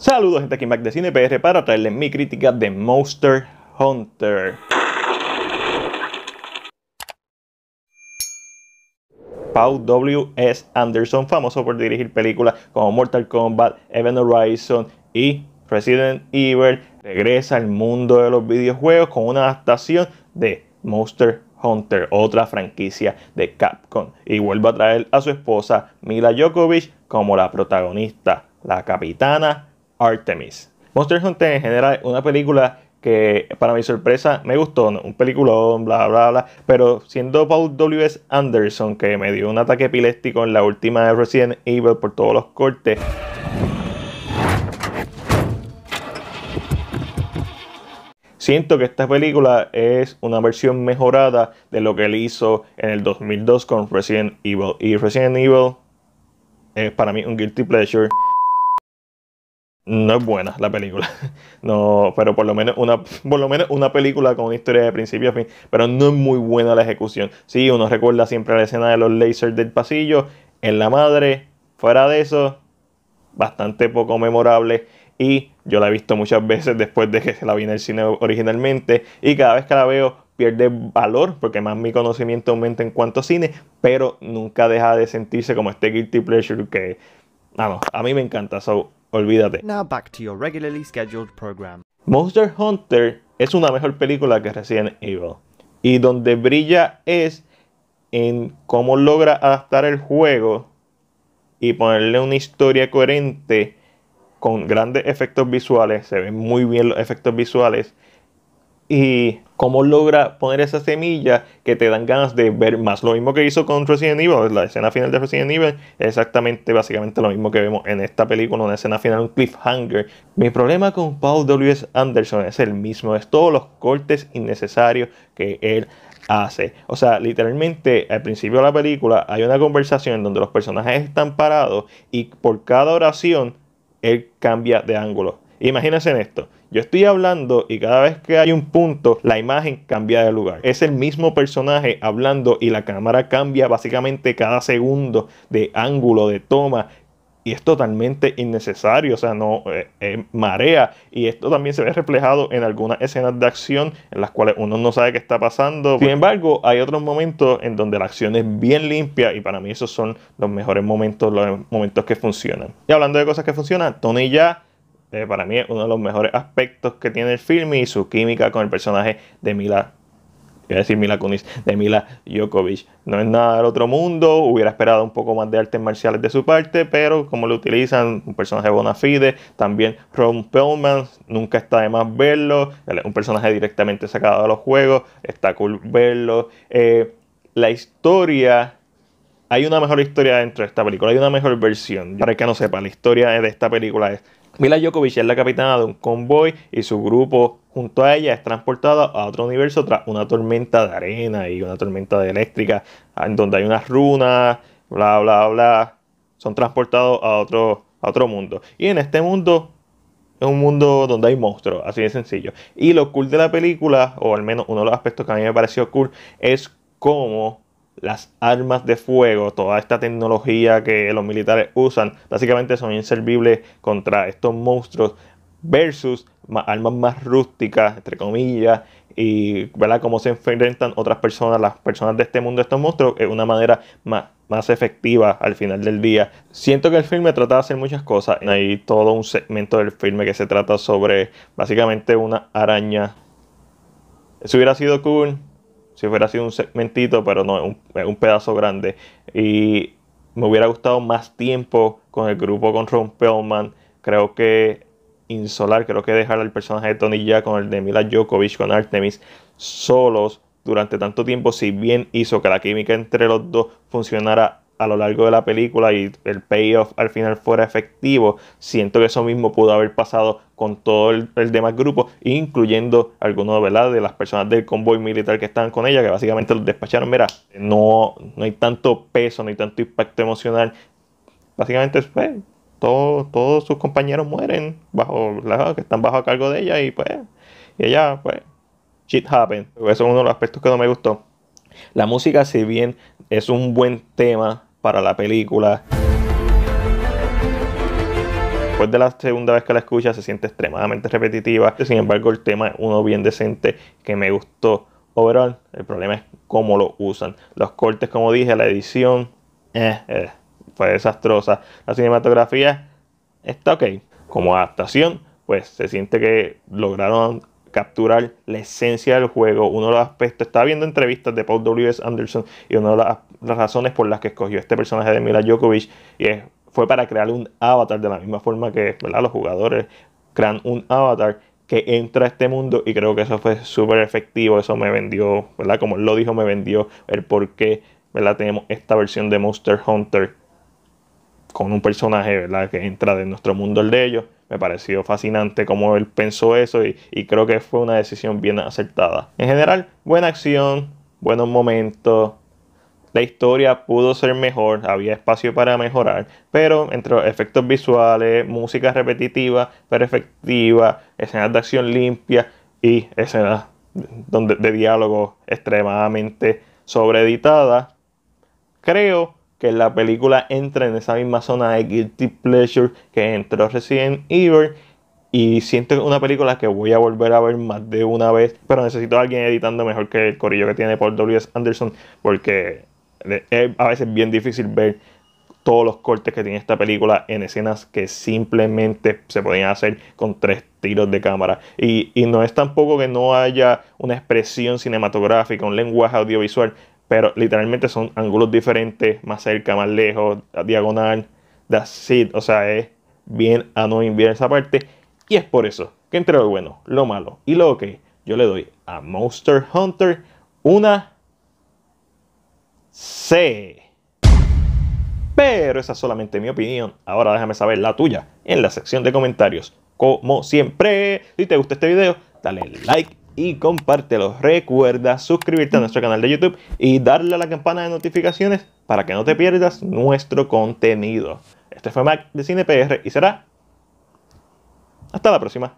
Saludos gente aquí Mac de Cine PR para traerles mi crítica de Monster Hunter. Paul W.S. Anderson, famoso por dirigir películas como Mortal Kombat, Event Horizon y Resident Evil, regresa al mundo de los videojuegos con una adaptación de Monster Hunter, otra franquicia de Capcom, y vuelve a traer a su esposa Mila Jokovic como la protagonista, la capitana Artemis. Monster Hunter en general es una película que para mi sorpresa me gustó, un peliculón, bla, bla, bla, pero siendo Paul W.S. Anderson que me dio un ataque epiléptico en la última de Resident Evil por todos los cortes. Siento que esta película es una versión mejorada de lo que él hizo en el 2002 con Resident Evil. Y Resident Evil es para mí un guilty pleasure no es buena la película. No, pero por lo menos una, por lo menos una película con una historia de principio a fin. Pero no es muy buena la ejecución. Sí, uno recuerda siempre la escena de los lasers del pasillo. En la madre. Fuera de eso. Bastante poco memorable. Y yo la he visto muchas veces después de que se la vi en el cine originalmente. Y cada vez que la veo pierde valor porque más mi conocimiento aumenta en cuanto a cine. Pero nunca deja de sentirse como este guilty pleasure que... Vamos, a mí me encanta. So, olvídate. Monster Hunter es una mejor película que recién Evil. Y donde brilla es en cómo logra adaptar el juego y ponerle una historia coherente con grandes efectos visuales. Se ven muy bien los efectos visuales y cómo logra poner esa semilla que te dan ganas de ver más. Lo mismo que hizo con Resident Evil, la escena final de Resident Evil, es exactamente básicamente lo mismo que vemos en esta película, una escena final, un cliffhanger. Mi problema con Paul W.S. Anderson es el mismo, es todos los cortes innecesarios que él hace. O sea, literalmente al principio de la película hay una conversación donde los personajes están parados y por cada oración él cambia de ángulo. Imagínense en esto. Yo estoy hablando y cada vez que hay un punto, la imagen cambia de lugar. Es el mismo personaje hablando y la cámara cambia básicamente cada segundo de ángulo, de toma. Y es totalmente innecesario, o sea, no es eh, eh, marea. Y esto también se ve reflejado en algunas escenas de acción en las cuales uno no sabe qué está pasando. Sin embargo, hay otros momentos en donde la acción es bien limpia y para mí esos son los mejores momentos, los momentos que funcionan. Y hablando de cosas que funcionan, Tony ya eh, para mí es uno de los mejores aspectos que tiene el film y su química con el personaje de Mila. Iba a decir Mila Kunis, de Mila Jokovic No es nada del otro mundo, hubiera esperado un poco más de artes marciales de su parte, pero como lo utilizan, un personaje bona fide, también Ron Pellman, nunca está de más verlo, un personaje directamente sacado de los juegos, está cool verlo. Eh, la historia hay una mejor historia dentro de esta película, hay una mejor versión. Para el que no sepa, la historia de esta película es Mila Djokovic es la capitana de un convoy y su grupo junto a ella es transportado a otro universo tras una tormenta de arena y una tormenta eléctrica, en donde hay unas runas, bla, bla, bla. Son transportados a otro, a otro mundo. Y en este mundo es un mundo donde hay monstruos, así de sencillo. Y lo cool de la película, o al menos uno de los aspectos que a mí me pareció cool, es cómo las armas de fuego, toda esta tecnología que los militares usan, básicamente son inservibles contra estos monstruos versus armas más rústicas, entre comillas, y ¿verdad? cómo se enfrentan otras personas, las personas de este mundo, estos monstruos, es una manera más, más efectiva al final del día. Siento que el filme trata de hacer muchas cosas. Hay todo un segmento del filme que se trata sobre básicamente una araña. Eso hubiera sido cool si hubiera sido un segmentito, pero no, un, un pedazo grande. Y me hubiera gustado más tiempo con el grupo con Ron Pellman. Creo que insolar, creo que dejar al personaje de Tony ya con el de Mila Djokovic, con Artemis, solos durante tanto tiempo, si bien hizo que la química entre los dos funcionara a lo largo de la película y el payoff al final fuera efectivo, siento que eso mismo pudo haber pasado con todo el, demás grupo, incluyendo algunos ¿verdad? de las personas del convoy militar que estaban con ella, que básicamente los despacharon. Mira, no, no hay tanto peso, no hay tanto impacto emocional. Básicamente, pues, todos sus compañeros mueren bajo que están bajo a cargo de ella y pues, y ella, pues, shit happened. Eso es uno de los aspectos que no me gustó. La música, si bien es un buen tema, para la película. Después de la segunda vez que la escucha se siente extremadamente repetitiva. Sin embargo, el tema es uno bien decente que me gustó. Overall, el problema es cómo lo usan. Los cortes, como dije, la edición eh, eh, fue desastrosa. La cinematografía está ok. Como adaptación, pues se siente que lograron capturar la esencia del juego, uno de los aspectos, estaba viendo entrevistas de Paul W.S. Anderson y una de las, razones por las que escogió este personaje de Mila Djokovic y fue para crear un avatar de la misma forma que los jugadores crean un avatar que entra a este mundo y creo que eso fue súper efectivo, eso me vendió, Como él lo dijo, me vendió el por qué, ¿verdad? Tenemos esta versión de Monster Hunter con un personaje ¿verdad? que entra de nuestro mundo el de ellos. Me pareció fascinante cómo él pensó eso y, creo que fue una decisión bien acertada. En general, buena acción, buenos momentos, la historia pudo ser mejor, había espacio para mejorar, pero entre efectos visuales, música repetitiva pero efectiva, escenas de acción limpia y escenas de, de diálogo extremadamente sobreeditadas, creo que la película entra en esa misma zona de Guilty Pleasure que entró recién Evil. Y siento que una película que voy a volver a ver más de una vez. Pero necesito a alguien editando mejor que el corillo que tiene Paul W.S. Anderson. Porque eh, a veces bien difícil ver todos los cortes que tiene esta película en escenas que simplemente se podían hacer con tres tiros de cámara. Y, y no es tampoco que no haya una expresión cinematográfica, un lenguaje audiovisual, pero literalmente son ángulos diferentes, más cerca, más lejos, diagonal, de it. O sea, es bien a no bien esa parte. Y es por eso que entre lo bueno, lo malo y lo ok, yo le doy a Monster Hunter una C. Pero esa es solamente mi opinión. Ahora déjame saber la tuya en la sección de comentarios. Como siempre, si te gusta este video, dale like y compártelo. Recuerda suscribirte a mm. nuestro canal de YouTube y darle a la campana de notificaciones para que no te pierdas nuestro contenido. Este fue Mac de Cine PR y será hasta la próxima.